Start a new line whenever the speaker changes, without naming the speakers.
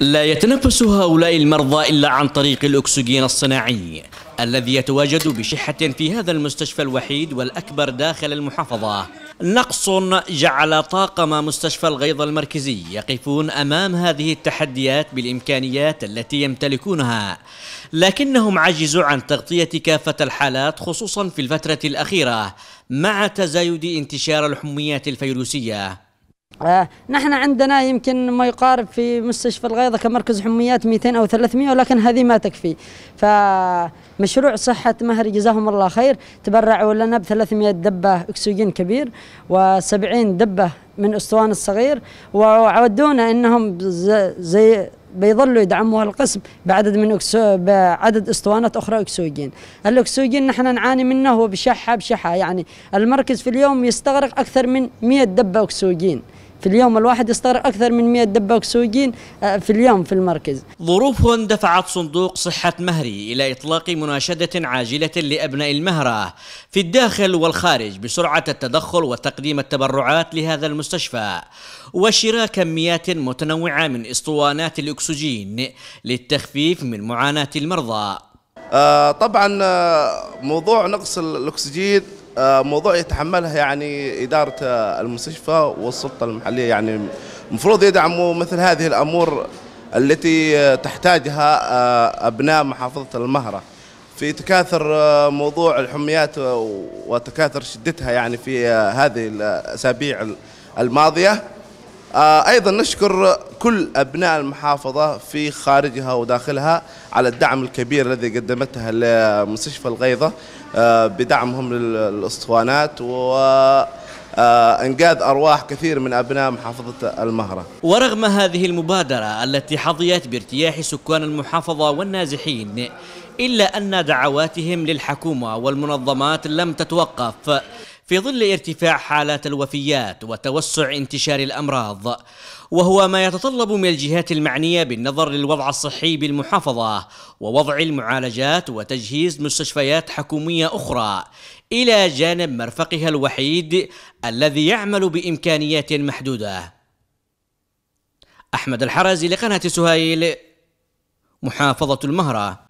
لا يتنفس هؤلاء المرضى إلا عن طريق الأكسجين الصناعي الذي يتواجد بشحة في هذا المستشفى الوحيد والأكبر داخل المحافظة نقص جعل طاقم مستشفى الغيظ المركزي يقفون أمام هذه التحديات بالإمكانيات التي يمتلكونها لكنهم عجزوا عن تغطية كافة الحالات خصوصا في الفترة الأخيرة مع تزايد انتشار الحميات الفيروسية
آه نحن عندنا يمكن ما يقارب في مستشفى الغيضة كمركز حميات 200 أو 300 ولكن هذه ما تكفي فمشروع صحة مهري جزاهم الله خير تبرعوا لنا ب 300 دبة أكسجين كبير و70 دبة من أسطوان الصغير وعودونا أنهم زي بيظلوا يدعموا القسم بعدد من أكسو بعدد اسطوانات اخرى اكسوجين، الاكسوجين نحن نعاني منه بشحه بشحه يعني المركز في اليوم يستغرق اكثر من 100 دبه اكسوجين. في اليوم الواحد يصطاد أكثر من 100 دبة أكسجين آه، في اليوم في المركز
ظروف دفعت صندوق صحة مهري إلى إطلاق مناشدة عاجلة لأبناء المهرة في الداخل والخارج بسرعة التدخل وتقديم التبرعات لهذا المستشفى وشراء كميات متنوعة من اسطوانات الأكسجين للتخفيف من معاناة المرضى
آه، طبعا آه، موضوع نقص الأكسجين آه، موضوع يتحملها يعني إدارة المستشفى والسلطة المحلية يعني المفروض يدعموا مثل هذه الأمور التي تحتاجها آه، أبناء محافظة المهرة في تكاثر آه، موضوع الحميات وتكاثر شدتها يعني في هذه الأسابيع الماضية آه، أيضا نشكر كل أبناء المحافظة في خارجها وداخلها على الدعم الكبير الذي قدمتها لمستشفى الغيضة آه، بدعمهم للأسطوانات و آه، انقاذ ارواح كثير من ابناء محافظه المهره.
ورغم هذه المبادره التي حظيت بارتياح سكان المحافظه والنازحين الا ان دعواتهم للحكومه والمنظمات لم تتوقف في ظل ارتفاع حالات الوفيات وتوسع انتشار الامراض وهو ما يتطلب من الجهات المعنيه بالنظر للوضع الصحي بالمحافظه ووضع المعالجات وتجهيز مستشفيات حكوميه اخرى الى جانب مرفقها الوحيد الذي يعمل بامكانيات محدوده احمد الحرزي لقناه سهيل محافظه المهره